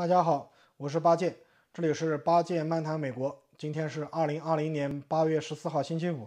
大家好，我是八戒，这里是八戒漫谈美国。今天是二零二零年八月十四号星期五，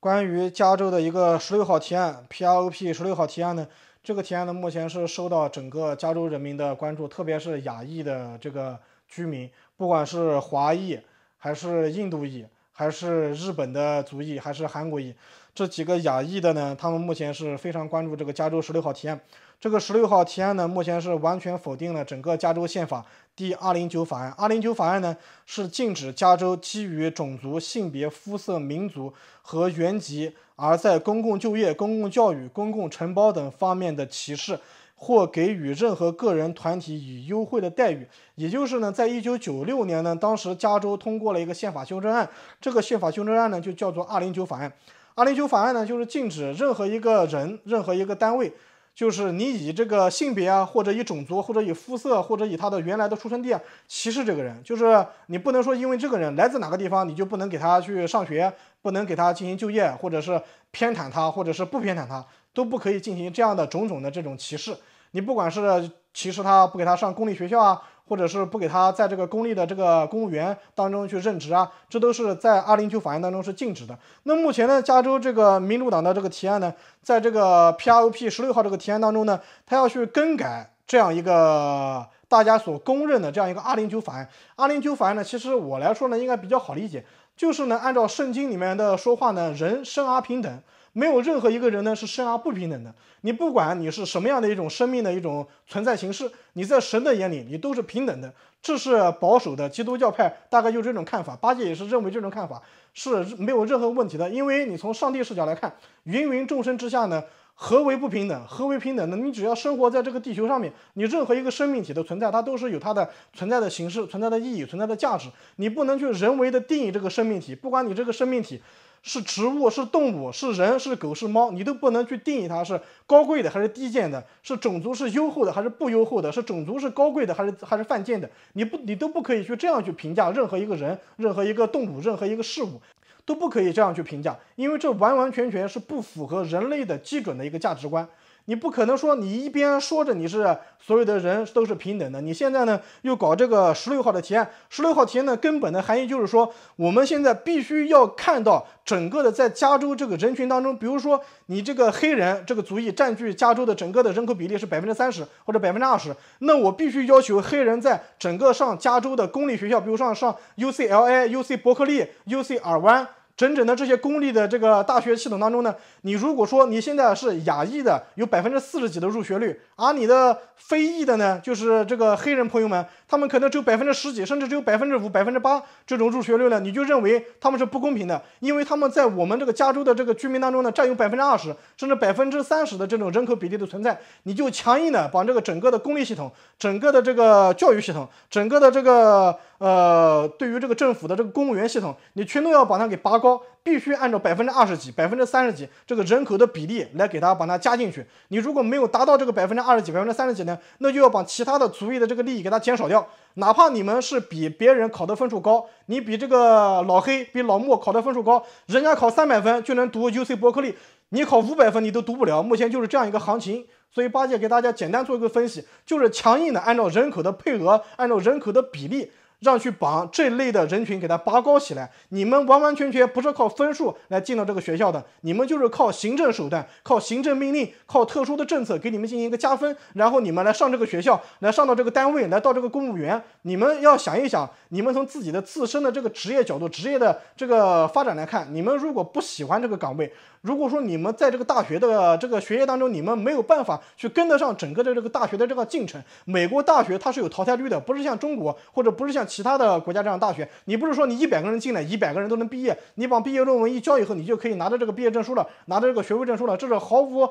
关于加州的一个十六号提案 （PROP 十六号提案）呢，这个提案呢目前是受到整个加州人民的关注，特别是亚裔的这个居民，不管是华裔还是印度裔，还是日本的族裔，还是韩国裔。这几个亚裔的呢，他们目前是非常关注这个加州十六号提案。这个十六号提案呢，目前是完全否定了整个加州宪法第二零九法案。二零九法案呢，是禁止加州基于种族、性别、肤色、民族和原籍而在公共就业、公共教育、公共承包等方面的歧视，或给予任何个人、团体以优惠的待遇。也就是呢，在一九九六年呢，当时加州通过了一个宪法修正案，这个宪法修正案呢，就叫做二零九法案。《阿灵丘法案》呢，就是禁止任何一个人、任何一个单位，就是你以这个性别啊，或者以种族，或者以肤色，或者以他的原来的出生地啊，歧视这个人。就是你不能说因为这个人来自哪个地方，你就不能给他去上学，不能给他进行就业，或者是偏袒他，或者是不偏袒他，都不可以进行这样的种种的这种歧视。你不管是歧视他，不给他上公立学校啊。或者是不给他在这个公立的这个公务员当中去任职啊，这都是在二零九法案当中是禁止的。那目前呢，加州这个民主党的这个提案呢，在这个 PROP 十六号这个提案当中呢，他要去更改这样一个大家所公认的这样一个二零九法案。二零九法案呢，其实我来说呢，应该比较好理解，就是呢，按照圣经里面的说话呢，人生而平等。没有任何一个人呢是生而不平等的。你不管你是什么样的一种生命的一种存在形式，你在神的眼里你都是平等的。这是保守的基督教派大概就这种看法。八戒也是认为这种看法是没有任何问题的，因为你从上帝视角来看，芸芸众生之下呢，何为不平等，何为平等呢？你只要生活在这个地球上面，你任何一个生命体的存在，它都是有它的存在的形式、存在的意义、存在的价值。你不能去人为的定义这个生命体，不管你这个生命体。是植物，是动物，是人，是狗，是猫，你都不能去定义它是高贵的还是低贱的，是种族是优厚的还是不优厚的，是种族是高贵的还是还是犯贱的，你不你都不可以去这样去评价任何一个人、任何一个动物、任何一个事物，都不可以这样去评价，因为这完完全全是不符合人类的基准的一个价值观。你不可能说你一边说着你是所有的人都是平等的，你现在呢又搞这个十六号的提案。十六号提案的根本的含义就是说，我们现在必须要看到整个的在加州这个人群当中，比如说你这个黑人这个族裔占据加州的整个的人口比例是百分之三十或者百分之二十，那我必须要求黑人在整个上加州的公立学校，比如上上 U C L A、U C 伯克利、U C 尔湾。整整的这些公立的这个大学系统当中呢，你如果说你现在是亚裔的，有百分之四十几的入学率，而你的非裔的呢，就是这个黑人朋友们，他们可能只有百分之十几，甚至只有百分之五、百分之八这种入学率呢，你就认为他们是不公平的，因为他们在我们这个加州的这个居民当中呢，占有百分之二十甚至百分之三十的这种人口比例的存在，你就强硬的把这个整个的公立系统、整个的这个教育系统、整个的这个。呃，对于这个政府的这个公务员系统，你全都要把它给拔高，必须按照百分之二十几、百分之三十几这个人口的比例来给它把它加进去。你如果没有达到这个百分之二十几、百分之三十几呢，那就要把其他的足裔的这个利益给它减少掉。哪怕你们是比别人考的分数高，你比这个老黑、比老莫考的分数高，人家考三百分就能读 U C 伯克利，你考五百分你都读不了。目前就是这样一个行情，所以八戒给大家简单做一个分析，就是强硬的按照人口的配额，按照人口的比例。让去把这类的人群给他拔高起来，你们完完全全不是靠分数来进到这个学校的，你们就是靠行政手段、靠行政命令、靠特殊的政策给你们进行一个加分，然后你们来上这个学校，来上到这个单位，来到这个公务员，你们要想一想，你们从自己的自身的这个职业角度、职业的这个发展来看，你们如果不喜欢这个岗位。如果说你们在这个大学的这个学业当中，你们没有办法去跟得上整个的这个大学的这个进程，美国大学它是有淘汰率的，不是像中国或者不是像其他的国家这样大学，你不是说你一百个人进来，一百个人都能毕业，你把毕业论文一交以后，你就可以拿着这个毕业证书了，拿着这个学位证书了，这是毫无。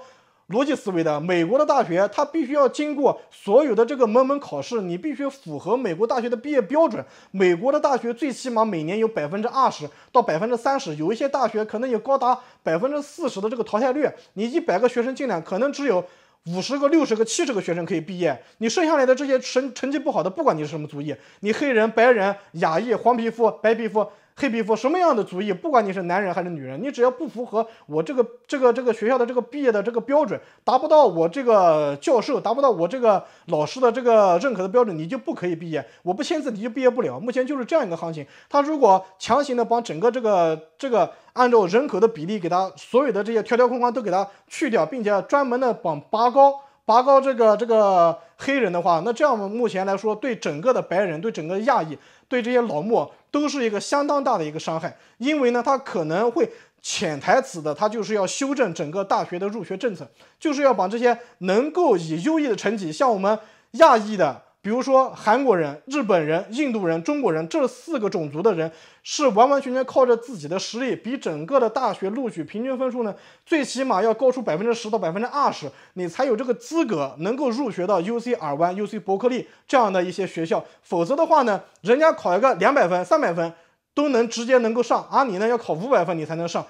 逻辑思维的美国的大学，它必须要经过所有的这个门门考试，你必须符合美国大学的毕业标准。美国的大学最起码每年有百分之二十到百分之三十，有一些大学可能有高达百分之四十的这个淘汰率。你一百个学生进来，可能只有五十个、六十个、七十个学生可以毕业。你剩下来的这些成成绩不好的，不管你是什么族裔，你黑人、白人、亚裔、黄皮肤、白皮肤。黑皮肤什么样的族裔，不管你是男人还是女人，你只要不符合我这个这个这个学校的这个毕业的这个标准，达不到我这个教授，达不到我这个老师的这个认可的标准，你就不可以毕业。我不签字，你就毕业不了。目前就是这样一个行情。他如果强行的把整个这个这个按照人口的比例给他所有的这些条条框框都给他去掉，并且专门的绑拔高拔高这个这个黑人的话，那这样目前来说，对整个的白人，对整个亚裔。对这些老墨都是一个相当大的一个伤害，因为呢，他可能会潜台词的，他就是要修正整个大学的入学政策，就是要把这些能够以优异的成绩，像我们亚裔的。比如说韩国人、日本人、印度人、中国人这四个种族的人，是完完全全靠着自己的实力，比整个的大学录取平均分数呢，最起码要高出百分之十到百分之二十，你才有这个资格能够入学到 U C 尔湾、U C 伯克利这样的一些学校。否则的话呢，人家考一个两百分、三百分都能直接能够上，而你呢要考五百分你才能上。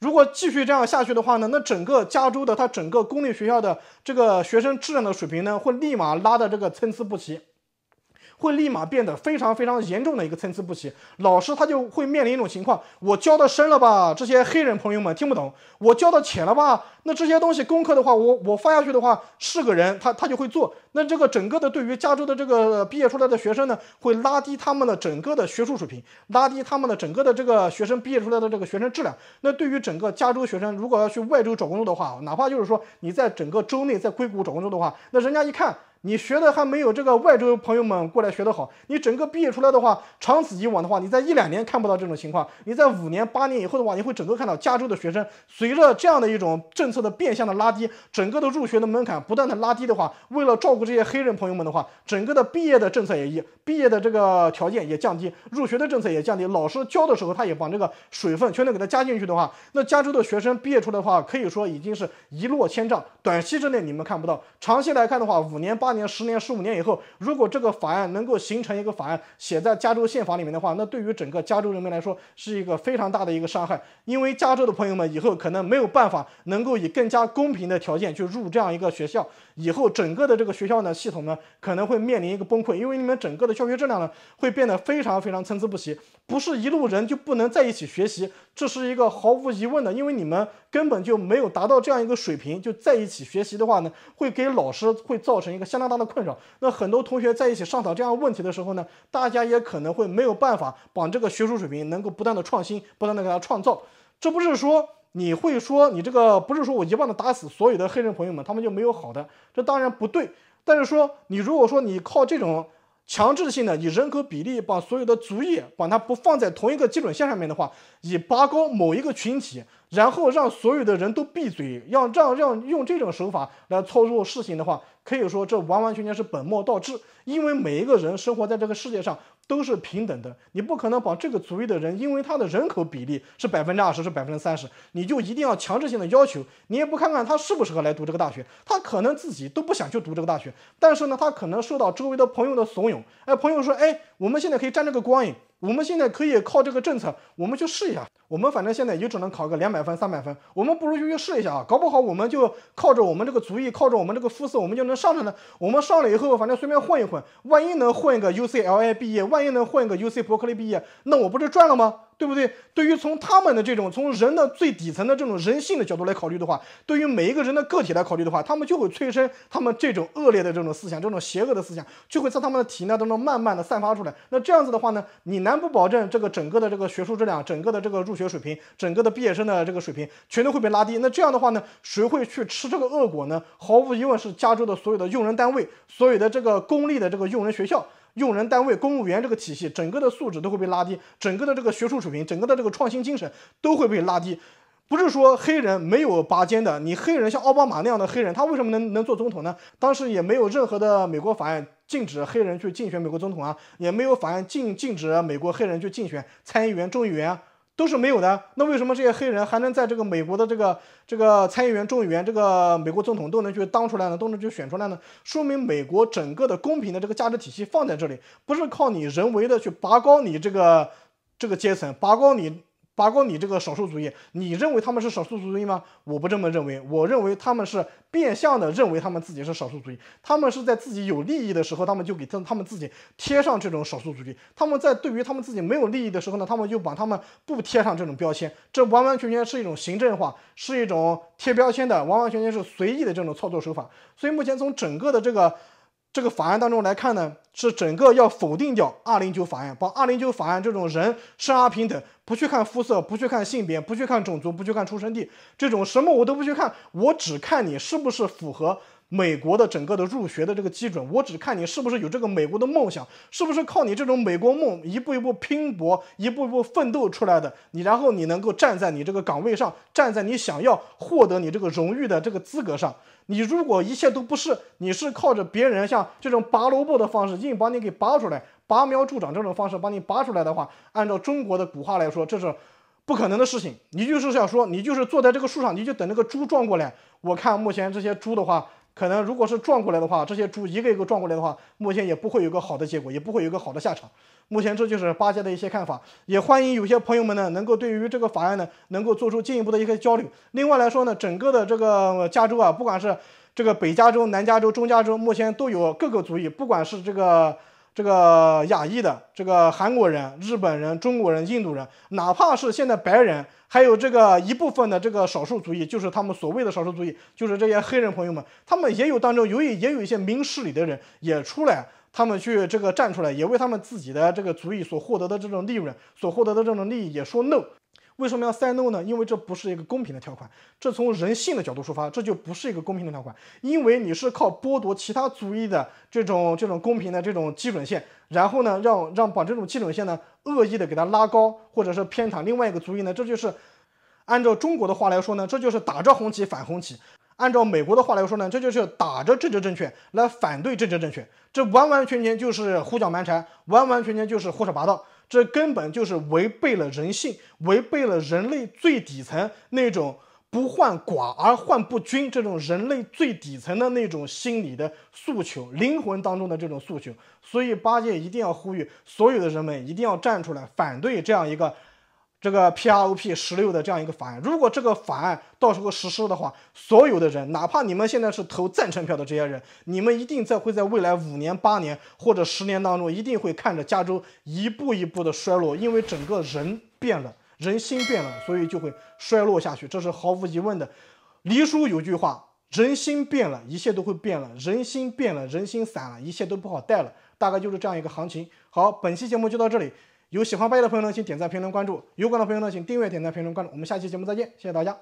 如果继续这样下去的话呢，那整个加州的它整个公立学校的这个学生质量的水平呢，会立马拉的这个参差不齐。会立马变得非常非常严重的一个参差不齐。老师他就会面临一种情况：我教的深了吧，这些黑人朋友们听不懂；我教的浅了吧，那这些东西功课的话，我我发下去的话是个人，他他就会做。那这个整个的对于加州的这个毕业出来的学生呢，会拉低他们的整个的学术水平，拉低他们的整个的这个学生毕业出来的这个学生质量。那对于整个加州学生，如果要去外州找工作的话，哪怕就是说你在整个州内在硅谷找工作的话，那人家一看。你学的还没有这个外州朋友们过来学的好。你整个毕业出来的话，长此以往的话，你在一两年看不到这种情况；你在五年、八年以后的话，你会整个看到加州的学生随着这样的一种政策的变相的拉低，整个的入学的门槛不断的拉低的话，为了照顾这些黑人朋友们的话，整个的毕业的政策也一毕业的这个条件也降低，入学的政策也降低，老师教的时候他也把这个水分全都给他加进去的话，那加州的学生毕业出来的话，可以说已经是一落千丈。短期之内你们看不到，长期来看的话，五年八。年十年十五年以后，如果这个法案能够形成一个法案写在加州宪法里面的话，那对于整个加州人民来说是一个非常大的一个伤害，因为加州的朋友们以后可能没有办法能够以更加公平的条件去入这样一个学校。以后整个的这个学校呢，系统呢可能会面临一个崩溃，因为你们整个的教学质量呢会变得非常非常参差不齐，不是一路人就不能在一起学习，这是一个毫无疑问的，因为你们根本就没有达到这样一个水平，就在一起学习的话呢，会给老师会造成一个相当大的困扰。那很多同学在一起上讨这样问题的时候呢，大家也可能会没有办法把这个学术水平能够不断的创新，不断的给他创造，这不是说。你会说你这个不是说我一棒子打死所有的黑人朋友们，他们就没有好的，这当然不对。但是说你如果说你靠这种强制性的以人口比例把所有的族裔把它不放在同一个基准线上面的话，以拔高某一个群体，然后让所有的人都闭嘴，要让让用这种手法来操作事情的话，可以说这完完全全是本末倒置，因为每一个人生活在这个世界上。都是平等的，你不可能把这个族裔的人，因为他的人口比例是百分之二十，是百分之三十，你就一定要强制性的要求，你也不看看他适不适合来读这个大学，他可能自己都不想去读这个大学，但是呢，他可能受到周围的朋友的怂恿，哎，朋友说，哎，我们现在可以沾这个光影。我们现在可以靠这个政策，我们去试一下。我们反正现在也只能考个两百分、三百分，我们不如就去试一下啊！搞不好我们就靠着我们这个主意，靠着我们这个肤色，我们就能上去呢。我们上了以后，反正随便混一混，万一能混一个 UCLA 毕业，万一能混一个 UC 伯克利毕业，那我不是赚了吗？对不对？对于从他们的这种从人的最底层的这种人性的角度来考虑的话，对于每一个人的个体来考虑的话，他们就会催生他们这种恶劣的这种思想，这种邪恶的思想就会在他们的体内当中慢慢的散发出来。那这样子的话呢，你难不保证这个整个的这个学术质量，整个的这个入学水平，整个的毕业生的这个水平全都会被拉低。那这样的话呢，谁会去吃这个恶果呢？毫无疑问是加州的所有的用人单位，所有的这个公立的这个用人学校。用人单位、公务员这个体系，整个的素质都会被拉低，整个的这个学术水平，整个的这个创新精神都会被拉低。不是说黑人没有拔尖的，你黑人像奥巴马那样的黑人，他为什么能能做总统呢？当时也没有任何的美国法案禁止黑人去竞选美国总统啊，也没有法案禁禁止美国黑人去竞选参议员、众议员啊。都是没有的，那为什么这些黑人还能在这个美国的这个这个参议员、众议员、这个美国总统都能去当出来呢？都能去选出来呢？说明美国整个的公平的这个价值体系放在这里，不是靠你人为的去拔高你这个这个阶层，拔高你。拔高你这个少数族裔，你认为他们是少数族裔吗？我不这么认为，我认为他们是变相的认为他们自己是少数族裔，他们是在自己有利益的时候，他们就给他他们自己贴上这种少数族裔；他们在对于他们自己没有利益的时候呢，他们就把他们不贴上这种标签。这完完全全是一种行政化，是一种贴标签的，完完全全是随意的这种操作手法。所以目前从整个的这个。这个法案当中来看呢，是整个要否定掉二零九法案，把二零九法案这种人生而平等，不去看肤色，不去看性别，不去看种族，不去看出生地，这种什么我都不去看，我只看你是不是符合。美国的整个的入学的这个基准，我只看你是不是有这个美国的梦想，是不是靠你这种美国梦一步一步拼搏、一步一步奋斗出来的。你然后你能够站在你这个岗位上，站在你想要获得你这个荣誉的这个资格上。你如果一切都不是，你是靠着别人像这种拔萝卜的方式硬把你给拔出来，拔苗助长这种方式把你拔出来的话，按照中国的古话来说，这是不可能的事情。你就是想说，你就是坐在这个树上，你就等那个猪撞过来。我看目前这些猪的话。可能如果是撞过来的话，这些猪一个一个撞过来的话，目前也不会有个好的结果，也不会有个好的下场。目前这就是八戒的一些看法，也欢迎有些朋友们呢能够对于这个法案呢能够做出进一步的一个交流。另外来说呢，整个的这个加州啊，不管是这个北加州、南加州、中加州，目前都有各个族裔，不管是这个。这个亚裔的，这个韩国人、日本人、中国人、印度人，哪怕是现在白人，还有这个一部分的这个少数族裔，就是他们所谓的少数族裔，就是这些黑人朋友们，他们也有当中，由于也有一些明事理的人，也出来，他们去这个站出来，也为他们自己的这个族裔所获得的这种利润，所获得的这种利益，也说 no。为什么要 say no 呢？因为这不是一个公平的条款，这从人性的角度出发，这就不是一个公平的条款。因为你是靠剥夺其他族裔的这种这种公平的这种基准线，然后呢，让让把这种基准线呢恶意的给它拉高，或者是偏袒另外一个族裔呢？这就是按照中国的话来说呢，这就是打着红旗反红旗；按照美国的话来说呢，这就是打着政治正确来反对政治正确。这完完全全就是胡搅蛮缠，完完全全就是胡说八道。这根本就是违背了人性，违背了人类最底层那种“不患寡而患不均”这种人类最底层的那种心理的诉求，灵魂当中的这种诉求。所以，八戒一定要呼吁所有的人们，一定要站出来反对这样一个。这个 PROP 十六的这样一个法案，如果这个法案到时候实施的话，所有的人，哪怕你们现在是投赞成票的这些人，你们一定在会在未来五年、八年或者十年当中，一定会看着加州一步一步的衰落，因为整个人变了，人心变了，所以就会衰落下去，这是毫无疑问的。黎叔有句话：人心变了，一切都会变了；人心变了，人心散了，一切都不好带了。大概就是这样一个行情。好，本期节目就到这里。有喜欢八爷的朋友呢，请点赞、评论、关注；有感的朋友呢，请订阅、点赞、评论、关注。我们下期节目再见，谢谢大家。